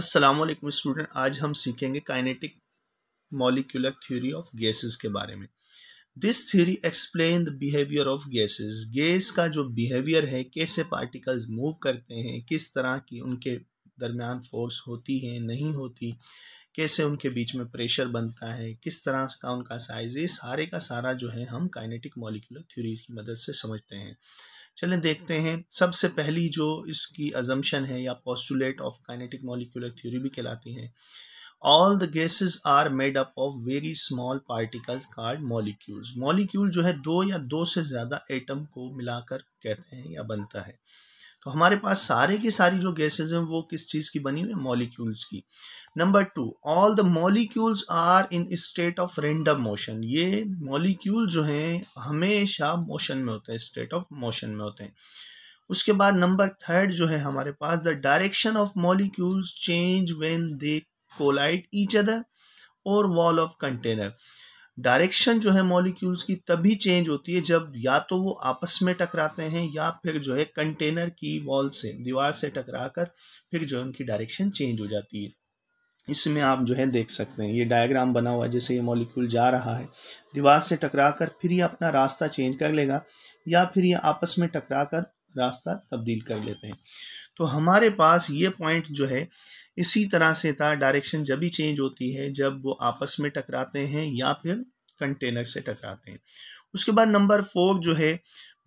अस्सलाम वालेकुम स्टूडेंट आज हम सीखेंगे kinetic molecular theory of gases के बारे में this theory explain the behaviour of gases gas का जो बिहेवियर है कैसे पार्टिकल्स मूव करते हैं किस तरह की उनके दरमियान फोर्स होती है नहीं होती कैसे उनके बीच में प्रेशर बनता है किस तरह का उनका साइज ये सारे का सारा जो है हम काइनेटिक मॉलिक्यूलर थ्योरी की मदद से समझते हैं चलें देखते हैं सबसे पहली जो इसकी अजम्पन है या postulate of kinetic molecular theory भी कहलाती है all the gases are made up of very small particles called molecules molecule जो है दो या दो से ज़्यादा एटम को मिलाकर कहते हैं या बनता है तो हमारे पास सारे की सारी जो गैसेज हैं वो किस चीज़ की बनी हुई है मॉलिक्यूल्स की number two all the molecules are in state of random motion ये मॉलिक्यूल जो हैं हमेशा मोशन में होते हैं स्टेट ऑफ मोशन में होते हैं उसके बाद नंबर थर्ड जो है हमारे पास the direction of molecules change when they collide each other और वॉल ऑफ कंटेनर डायरेक्शन जो है मॉलिक्यूल्स की तभी चेंज होती है जब या तो वो आपस में टकराते हैं या फिर जो है कंटेनर की वॉल से दीवार से टकरा कर फिर जो है उनकी डायरेक्शन चेंज हो जाती है इसमें आप जो है देख सकते हैं ये डायग्राम बना हुआ है जैसे ये मॉलिक्यूल जा रहा है दीवार से टकरा कर फिर ये अपना रास्ता चेंज कर लेगा या फिर ये आपस में टकरा कर रास्ता तब्दील कर लेते हैं तो हमारे पास ये पॉइंट जो है इसी तरह से था डायरेक्शन जब भी चेंज होती है जब वो आपस में टकराते हैं या फिर कंटेनर से टकराते हैं उसके बाद नंबर फोर जो है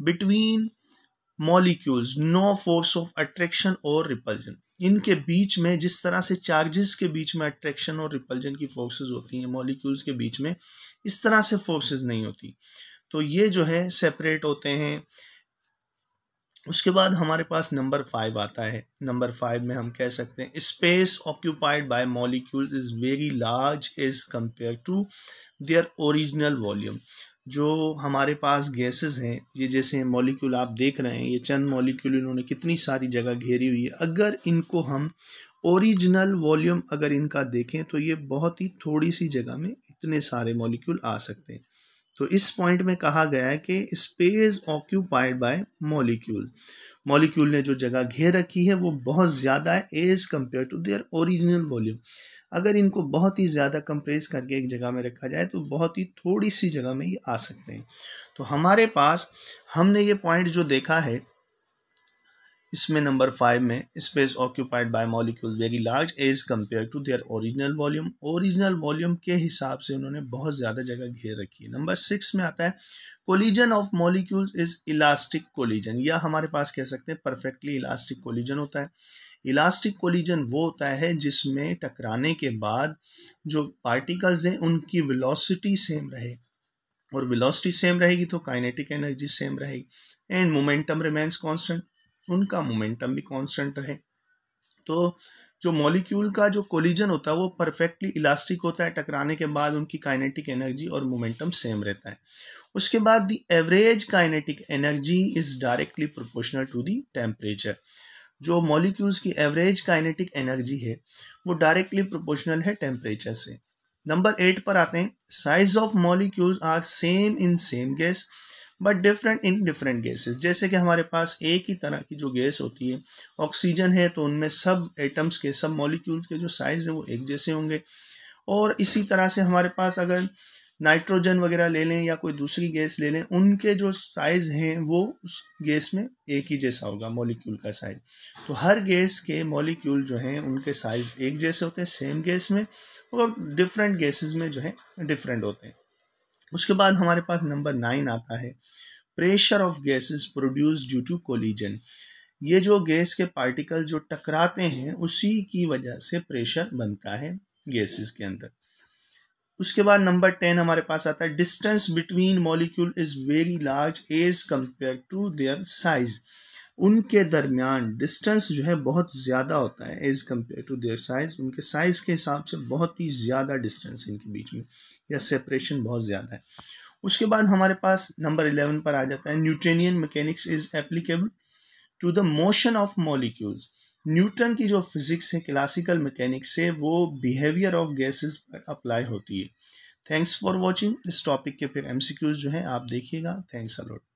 between molecules no force of attraction और रिपल्जन इनके बीच में जिस तरह से चार्जेस के बीच में अट्रैक्शन और रिपल्जन की फोर्सेस होती हैं मॉलिक्यूल्स के बीच में इस तरह से फोर्सेस नहीं होती तो ये जो है सेपरेट होते हैं उसके बाद हमारे पास नंबर फाइव आता है नंबर फाइव में हम कह सकते हैं space occupied by molecule is very large is compare to their original volume जो हमारे पास गैसेस हैं ये जैसे मॉलिक्यूल आप देख रहे हैं ये चंद मॉलिक्यूल इन्होंने कितनी सारी जगह घेरी हुई है अगर इनको हम ओरिजिनल वॉल्यूम अगर इनका देखें तो ये बहुत ही थोड़ी सी जगह में इतने सारे मॉलिक्यूल आ सकते हैं तो इस पॉइंट में कहा गया है कि space occupied by molecule molecule ने जो जगह घेर रखी है वो बहुत ज़्यादा है as compare to their original volume अगर इनको बहुत ही ज़्यादा कंप्रेस करके एक जगह में रखा जाए तो बहुत ही थोड़ी सी जगह में ये आ सकते हैं तो हमारे पास हमने ये पॉइंट जो देखा है इसमें नंबर फाइव में space occupied by molecule very large as compare to their original volume original volume के हिसाब से उन्होंने बहुत ज़्यादा जगह घेर रखी है नंबर सिक्स में आता है collision of molecules is elastic collision या हमारे पास कह सकते हैं परफेक्टली इलास्टिक कोलिजन होता है इलास्टिक कोलिजन वो होता है जिसमें टकराने के बाद जो पार्टिकल्स हैं उनकी विलोसिटी सेम रहे और विलोसिटी सेम रहेगी तो काइनेटिक एनर्जी सेम रहेगी एंड मोमेंटम रिमेंस कॉन्स्टेंट उनका मोमेंटम भी कांस्टेंट रहे तो जो मॉलिक्यूल का जो कोलिजन होता है वो परफेक्टली इलास्टिक होता है टकराने के बाद उनकी काइनेटिक एनर्जी और मोमेंटम सेम रहता है उसके बाद the average kinetic energy is directly proportional to the temperature जो मॉलिक्यूल्स की एवरेज काइनेटिक एनर्जी है वो डायरेक्टली प्रोपोर्शनल है टेम्परेचर से नंबर एट पर आते हैं size of molecules are same in same gas but different in different gases जैसे कि हमारे पास एक ही तरह की जो गैस होती है ऑक्सीजन है तो उनमें सब एटम्स के सब मॉलिक्यूल्स के जो साइज़ है वो एक जैसे होंगे और इसी तरह से हमारे पास अगर नाइट्रोजन वगैरह ले लें या कोई दूसरी गैस ले लें उनके जो साइज़ हैं वो उस गैस में एक ही जैसा होगा मॉलिक्यूल का साइज़ तो हर गैस के मॉलिक्यूल जो हैं उनके साइज़ एक जैसे होते हैं सेम गैस में और डिफरेंट गैसेस में जो है डिफरेंट होते हैं उसके बाद हमारे पास नंबर नाइन आता है pressure of gases produce due to collision ये जो गैस के पार्टिकल जो टकराते हैं उसी की वजह से प्रेशर बनता है गैसेस के अंदर उसके बाद नंबर टेन हमारे पास आता है distance between molecule is very large as compare to their size उनके दरमियान डिस्टेंस जो है बहुत ज़्यादा होता है as compare to their size उनके साइज़ के हिसाब से बहुत ही ज़्यादा डिस्टेंस इनके बीच में या सेपरेशन बहुत ज़्यादा है उसके बाद हमारे पास नंबर इलेवन पर आ जाता है Newtonian mechanics is applicable to the motion of molecules Newton की जो फिज़िक्स है क्लासिकल मैकेनिक्स से वो बिहेवियर ऑफ गैसेस पर अप्लाई होती है थैंक्स फॉर वॉचिंग इस टॉपिक के फिर एम जो हैं आप देखिएगा थैंक्स अलॉट